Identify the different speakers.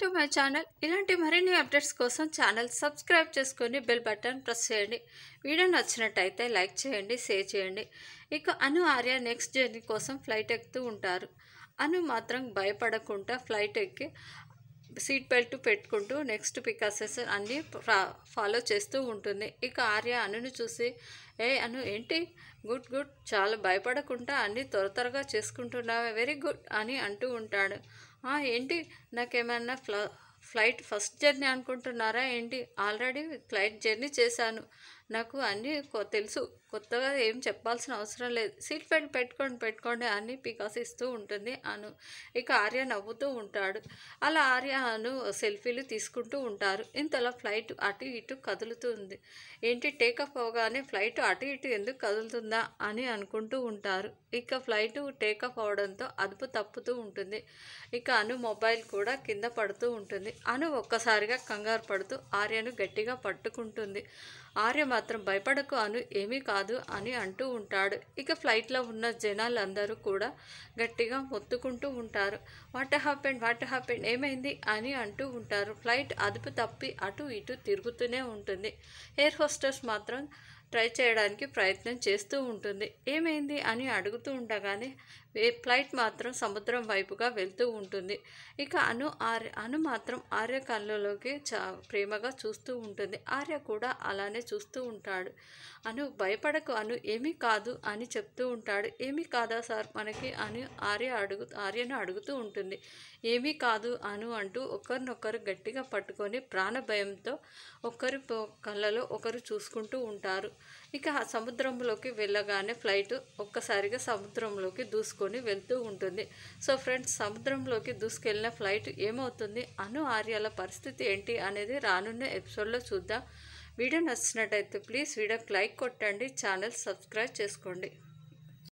Speaker 1: to my channel ఇలాంటి మరిన్ని updates కోసం ఛానల్ సబ్స్క్రైబ్ చేసుకొని బెల్ బటన్ ప్రెస్ చేయండి వీడియో నచ్చినట్టయితే లైక్ చేయండి షేర్ చేయండి ఇక అను ఆర్య నెక్స్ట్ జర్నీ కోసం ఫ్లైట్ ఎక్కుతూ ఉంటారు అను మాత్రం భయపడకుండా ఫ్లైట్ ఎక్కి సీట్ బెల్ట్ పెట్టుకుంటూ నెక్స్ట్ పికాసెస్ అన్నీ ఫాలో చేస్తూ ఉంటుంది ఇక ఆర్య అనును చూసి ఏ అను ఏంటి గుడ్ గుడ్ చాలా భయపడకుండా అన్నీ త్వర త్వరగా చేసుకుంటున్నావే వెరీ గుడ్ అని అంటూ ఉంటాడు ఏంటి నాకేమన్నా ఫ్లైట్ ఫస్ట్ జర్నీ అనుకుంటున్నారా ఏంటి ఆల్రెడీ ఫ్లైట్ జర్నీ చేశాను నాకు అన్నీ తెలుసు కొత్తగా ఏం చెప్పాల్సిన అవసరం లేదు సీట్ బెల్ట్ పెట్టుకోండి పెట్టుకోండి అని పికాసిస్తూ ఉంటుంది అను ఇక ఆర్య నవ్వుతూ ఉంటాడు అలా ఆర్య అను సెల్ఫీలు తీసుకుంటూ ఉంటారు ఇంతలా ఫ్లైట్ అటు ఇటు కదులుతుంది ఏంటి టేకప్ అవగానే ఫ్లైట్ అటు ఇటు ఎందుకు కదులుతుందా అని అనుకుంటూ ఉంటారు ఇక ఫ్లైట్ టేకప్ అవడంతో అదుపు తప్పుతూ ఉంటుంది ఇక అను మొబైల్ కూడా కింద పడుతూ ఉంటుంది అను ఒక్కసారిగా కంగారు పడుతూ ఆర్యను గట్టిగా పట్టుకుంటుంది ఆర్య మాత్రం భయపడకు అను ఏమీ కాదు అని అంటూ ఉంటాడు ఇక ఫ్లైట్లో ఉన్న జనాలందరూ కూడా గట్టిగా మొత్తుకుంటూ ఉంటారు వాట్ హ్యాపెన్ వాట్ హ్యాపెన్ ఏమైంది అని అంటూ ఉంటారు ఫ్లైట్ అదుపు తప్పి అటు ఇటు తిరుగుతూనే ఉంటుంది ఎయిర్ హోస్టర్స్ మాత్రం ట్రై చేయడానికి ప్రయత్నం చేస్తూ ఉంటుంది ఏమైంది అని అడుగుతూ ఉండగానే ఫ్లైట్ మాత్రం సముద్రం వైపుగా వెళ్తూ ఉంటుంది ఇక అను ఆర్య అను మాత్రం ఆర్య కళ్ళలోకి చా ప్రేమగా చూస్తూ ఉంటుంది ఆర్య కూడా అలానే చూస్తూ ఉంటాడు అను భయపడకు అను ఏమీ కాదు అని చెప్తూ ఉంటాడు ఏమీ కాదా సార్ మనకి అని ఆర్య అడుగు ఆర్యను అడుగుతూ ఉంటుంది ఏమీ కాదు అను అంటూ ఒకరినొకరు గట్టిగా పట్టుకొని ప్రాణ భయంతో ఒకరి కళ్ళలో ఒకరు చూసుకుంటూ ఉంటారు ఇక ఆ సముద్రంలోకి వెళ్ళగానే ఫ్లైట్ ఒక్కసారిగా సముద్రంలోకి దూసుకొని వెళ్తూ ఉంటుంది సో ఫ్రెండ్స్ సముద్రంలోకి దూసుకెళ్ళిన ఫ్లైట్ ఏమవుతుంది అను ఆర్యాల పరిస్థితి ఏంటి అనేది రానున్న ఎపిసోడ్లో చూద్దాం వీడియో నచ్చినట్టయితే ప్లీజ్ వీడియోకి లైక్ కొట్టండి ఛానల్ సబ్స్క్రైబ్ చేసుకోండి